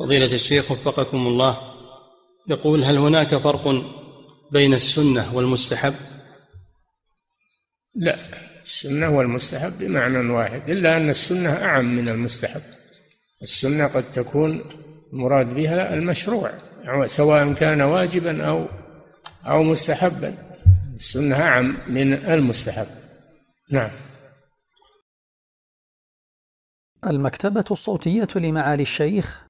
فضيلة الشيخ وفقكم الله يقول هل هناك فرق بين السنة والمستحب؟ لا السنة والمستحب بمعنى واحد إلا أن السنة أعم من المستحب السنة قد تكون المراد بها المشروع سواء كان واجبا أو أو مستحبا السنة أعم من المستحب نعم المكتبة الصوتية لمعالي الشيخ